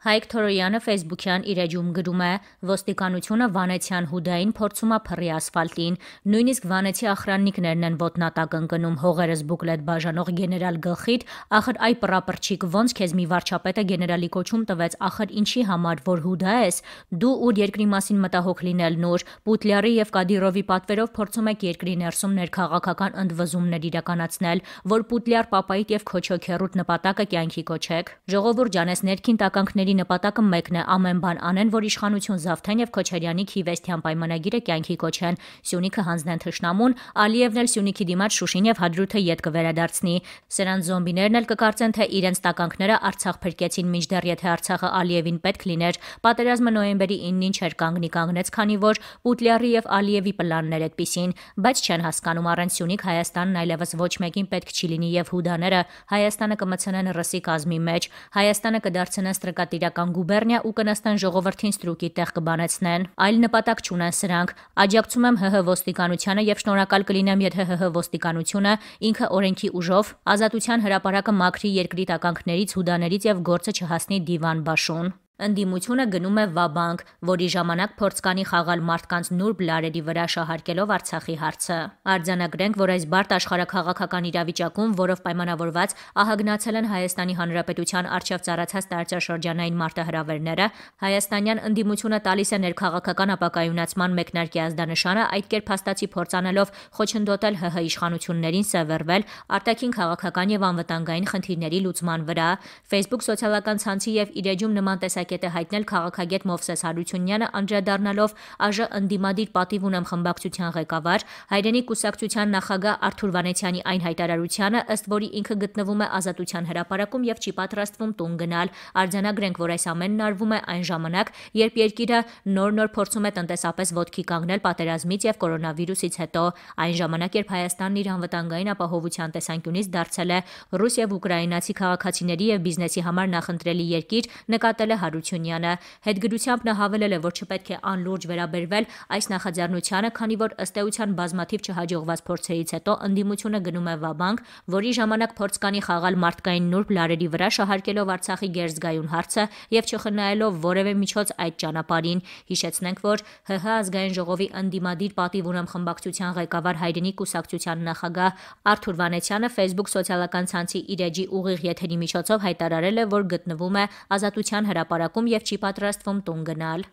Հայկ Թորոյանը Facebook-յան իր էջում գրում է. «Ոստիկանությունը վանեցյան Հուդային փորձում է փռի ասֆալտին։ Նույնիսկ վանեցի ախրաննիկներն են ոտնատակ ընկնում, հողերս բուկլետ բաժանող գեներալ Գլխիդ, ախր այ պռապռչիկ, ոնց քեզ մի վարչապետը գեներալի կոչում տվեց, ախր ինչի համար, որ Հուդա ես։ Դու ուր երկրի մասին մտահոգ լինելն ուր։ Պուտլյարի եւ Կադիրովի պատվերով փորձում եք երկրի ներսում ներքաղաքական ընդվզումներ իրականացնել, որ Պուտլյար պապայիդ եւ Քոչոքերուտ նպատակը կյանքի կոչեք։ Ժողովուրդ ջան, ես ներքին տականքների իշխանների նպատակը մեկն է՝ ամեն բան անեն, որ իշխանություն զավթեն եւ Քոչարյանի Քիվեստյան պայմանագիրը կյանքի կոչեն։ Սյունիքը հանձնեն թշնամուն, Ալիևն էլ Սյունիքի դիմաց Շուշին եւ Հադրութը յետ կվերադարձնի։ Սրանց զոմբիներն էլ կկարծեն, թե իրենց տականքները Արցախ փրկեցին, մինչդեռ եթե Արցախը Ալիևին պետք լիներ, պատերազմը նոյեմբերի 9-ին չէր կանգնի կանգնեց, քանի որ Պուտլյարի եւ Ալիևի պլաններ այդպիսին, բայց չեն հասկանում առանց Սյունիք Հայաստանն այլևս ոչ մեկին պետք չի լինի եւ հուդաները Հայաստանը կմցնեն ռսի կազմի մեջ, Հայաստանը կդարձնեն ստրկատի Արևելքարևմտաafrիկական գուբերնիա ու կնստեն ժողովրդին ստրուկի տեղ կբանեցնեն։ Այլ նպատակ չունեն սրանք։ Աջակցում եմ ՀՀ ոստիկանությանը եւ շնորհակալ կլինեմ, եթե ՀՀ ոստիկանությունը ինքը օրենքի ուժով ազատության հրապարակը մաքրի երկրի տականքներից, հուդաներից եւ գործը չհասնի դիվան Բաշուն։ Ընդդիմությունը գնում է վաբանք, որի ժամանակ փորձ կանի խաղալ մարդկանց նուրբ լարերի վրա շահարկելով Արցախի հարցը։ Արձանագրենք, որ այս բարդ աշխարհակաղակական իրավիճակում, որով պայմանավորված ահագնացել են Հայաստանի Հանրապետության արչև ծառացած տարածաշրջանային մարտահրավերները, հայաստանյան ընդդիմությունը տալիս է ներքաղաքական ապակայունացման մեկնարկի ազդանշանը, այդ կերպ հաստացի փորձանելով խոչընդոտել ՀՀ իշխանություններին սևեռվել արտաքին քաղաքական եւ անվտանգային խնդիրների լուծման վրա, Facebook սոցիալական ցանցի եւ իրեջում նման տեսակ վիճակետ է հայտնել քաղաքագետ Մովսես Հարությունյանը անդրադառնալով ԱԺ ընդդիմադիր պատիվ ունեմ խմբակցության ղեկավար հայրենի կուսակցության նախագահ Արթուր Վանեցյանի այն հայտարարությանը, ըստ որի ինքը գտնվում է ազատության հրապարակում եւ չի պատրաստվում տուն գնալ։ Արձանագրենք, որ այս ամենն արվում է այն ժամանակ, երբ երկիրը նոր-նոր փորձում է տնտեսապես ոտքի կանգնել պատերազմից եւ կորոնավիրուսից հետո, այն ժամանակ, երբ Հայաստանն իր անվտանգային ապահովության տեսանկյունից դարձել է ռուս եւ ուկրաինացի քաղաքացիների եւ բիզնեսի համար նախընտրելի երկիր, նկատել է հարու Հարությունյանը։ Հետգրությամբ նա հավելել է, որ չպետք է անլուրջ վերաբերվել այս նախաձեռնությանը, քանի որ ըստ էության բազմաթիվ չհաջողված փորձերից հետո ընդդիմությունը գնում է վաբանք, որի ժամանակ փորձ կանի խաղալ մարդկային նուրբ լարերի վրա շահարկելով Արցախի գերզգայուն հարցը եւ չխնայելով որևէ միջոց այդ ճանապարհին։ Հիշեցնենք, որ ՀՀ ազգային ժողովի ընդդիմադիր պատիվ ունեմ խմբակցության ղեկավար հայրենի կուսակցության նախագահ Արթուր Վանեցյանը Facebook սոցիալական ցանցի իր էջի ուղիղ եթերի միջոցով հայտարարել է, որ գտնվում է ազատության հրապարակ բանակում եւ չի պատրաստվում տուն գնալ։